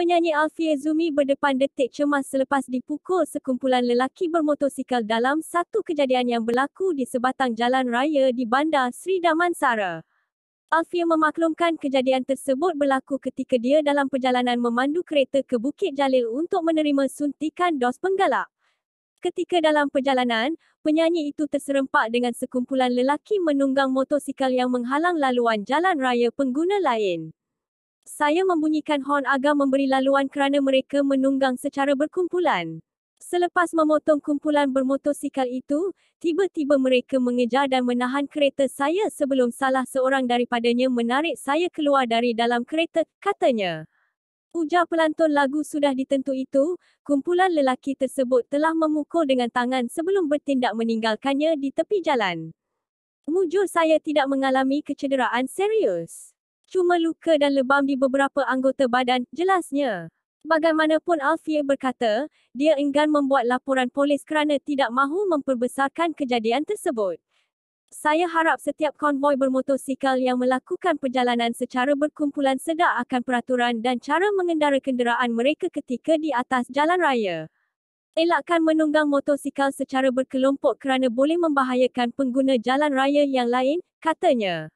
penyanyi Alfie Zumi berdepan detik cemas selepas dipukul sekumpulan lelaki bermotosikal dalam satu kejadian yang berlaku di sebatang jalan raya di Bandar Sri Damansara. Alfie memaklumkan kejadian tersebut berlaku ketika dia dalam perjalanan memandu kereta ke Bukit Jalil untuk menerima suntikan dos penggalak. Ketika dalam perjalanan, penyanyi itu terserempak dengan sekumpulan lelaki menunggang motosikal yang menghalang laluan jalan raya pengguna lain saya membunyikan horn agar memberi laluan kerana mereka menunggang secara berkumpulan. Selepas memotong kumpulan bermotosikal itu, tiba-tiba mereka mengejar dan menahan kereta saya sebelum salah seorang daripadanya menarik saya keluar dari dalam kereta, katanya. Ujar pelantun lagu sudah ditentu itu, kumpulan lelaki tersebut telah memukul dengan tangan sebelum bertindak meninggalkannya di tepi jalan. Mujur saya tidak mengalami kecederaan serius cuma luka dan lebam di beberapa anggota badan, jelasnya. Bagaimanapun Alfie berkata, dia enggan membuat laporan polis kerana tidak mahu memperbesarkan kejadian tersebut. Saya harap setiap konvoi bermotosikal yang melakukan perjalanan secara berkumpulan sedar akan peraturan dan cara mengendara kenderaan mereka ketika di atas jalan raya. Elakkan menunggang motosikal secara berkelompok kerana boleh membahayakan pengguna jalan raya yang lain, katanya.